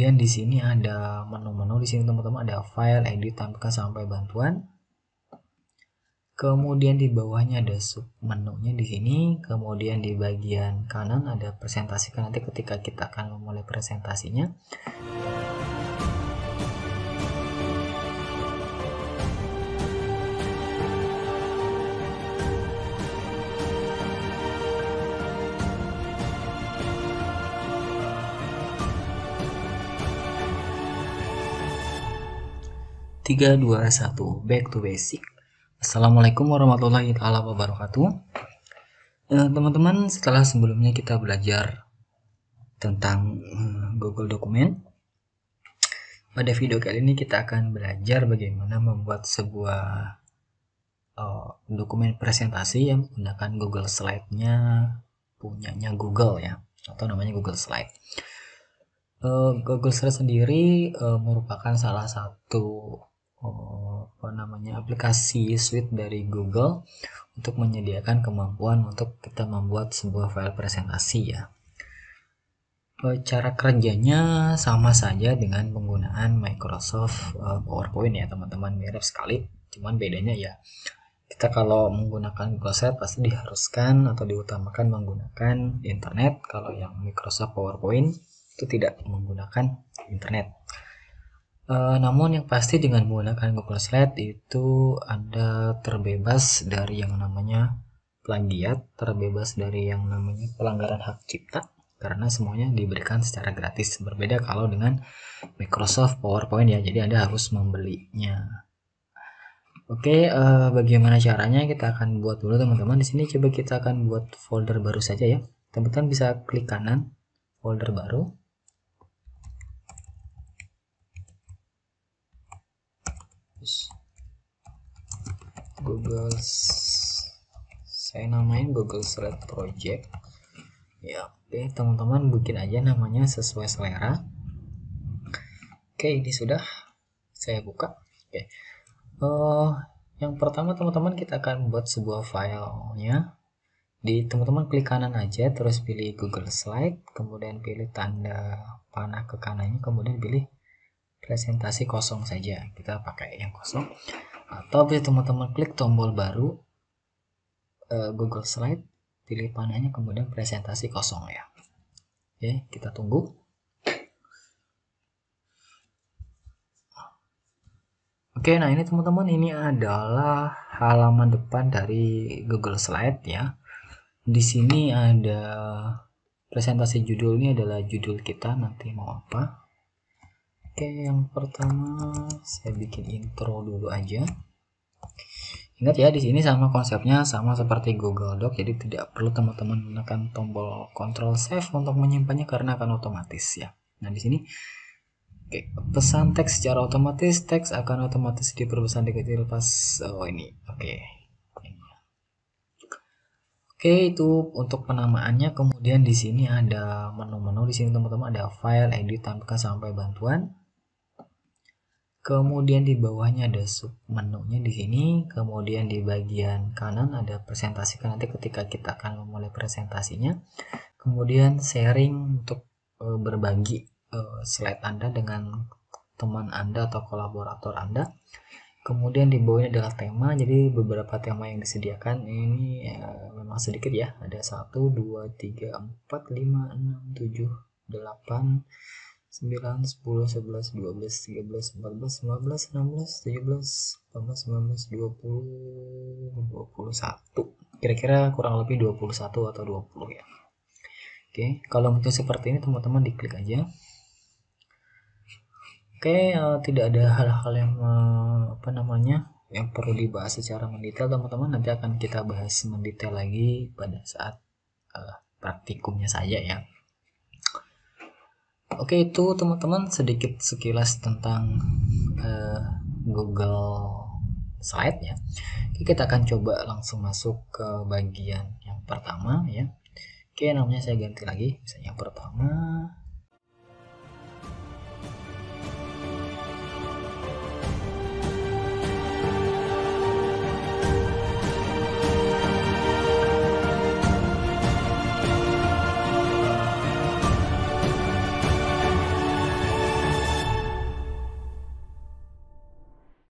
kemudian di sini ada menu-menu di sini teman-teman ada file edit tampilkan sampai bantuan kemudian di bawahnya ada sub menunya di sini kemudian di bagian kanan ada presentasi. nanti ketika kita akan memulai presentasinya 3, 2, 1 Back to basic Assalamualaikum warahmatullahi taala wabarakatuh eh, Teman-teman setelah sebelumnya kita belajar tentang eh, Google Dokumen Pada video kali ini kita akan belajar bagaimana membuat sebuah eh, dokumen presentasi yang menggunakan Google Slide-nya punyanya Google ya atau namanya Google Slide eh, Google Slide sendiri merupakan salah satu Eh, apa namanya aplikasi suite dari Google untuk menyediakan kemampuan untuk kita membuat sebuah file presentasi ya. Eh, cara kerjanya sama saja dengan penggunaan Microsoft eh, PowerPoint ya teman-teman mirip sekali, cuman bedanya ya kita kalau menggunakan Google Slide pasti diharuskan atau diutamakan menggunakan internet. Kalau yang Microsoft PowerPoint itu tidak menggunakan internet. Uh, namun yang pasti dengan menggunakan Google Slide itu Anda terbebas dari yang namanya plagiat, terbebas dari yang namanya pelanggaran hak cipta karena semuanya diberikan secara gratis. Berbeda kalau dengan Microsoft PowerPoint ya, jadi Anda harus membelinya. Oke, uh, bagaimana caranya kita akan buat dulu teman-teman. Di sini coba kita akan buat folder baru saja ya. Teman-teman bisa klik kanan folder baru Google saya namain Google Slide Project ya oke okay, teman-teman bikin aja namanya sesuai selera oke okay, ini sudah saya buka oke okay. uh, eh, yang pertama teman-teman kita akan membuat sebuah filenya di teman-teman klik kanan aja terus pilih Google Slide kemudian pilih tanda panah ke kanannya kemudian pilih presentasi kosong saja kita pakai yang kosong atau bisa teman-teman klik tombol baru eh, Google Slide pilih panahnya kemudian presentasi kosong ya oke kita tunggu Oke, nah ini teman-teman ini adalah halaman depan dari Google Slide ya. Di sini ada presentasi judulnya adalah judul kita nanti mau apa. Oke, yang pertama saya bikin intro dulu aja. Ingat ya, di sini sama konsepnya sama seperti Google Doc, jadi tidak perlu teman-teman menekan tombol Control Save untuk menyimpannya karena akan otomatis ya. Nah, di sini okay, pesan teks secara otomatis, teks akan otomatis diperbesar dikecil pas oh ini. Oke. Okay. Oke, itu untuk penamaannya. Kemudian di sini ada menu-menu di sini teman-teman ada file, edit, tampilkan sampai bantuan. Kemudian di bawahnya ada sub menunya di sini, kemudian di bagian kanan ada presentasi nanti ketika kita akan memulai presentasinya. Kemudian sharing untuk eh, berbagi eh, slide Anda dengan teman Anda atau kolaborator Anda. Kemudian di bawahnya adalah tema, jadi beberapa tema yang disediakan ini eh, memang sedikit ya. Ada 1 2 3 4 5 6 7 8 9, 10, 11, 12, 13, 14, 15, 16, 17, 18, 19, 20, 21. Kira-kira kurang lebih 21 atau 20 ya. Oke, kalau mungkin seperti ini teman-teman diklik aja. Oke, uh, tidak ada hal-hal yang uh, apa namanya yang perlu dibahas secara mendetail teman-teman. Nanti akan kita bahas mendetail lagi pada saat uh, praktikumnya saja ya oke okay, itu teman-teman sedikit sekilas tentang uh, Google Slide ya. Oke, kita akan coba langsung masuk ke bagian yang pertama ya. Oke, namanya saya ganti lagi. Misalnya yang pertama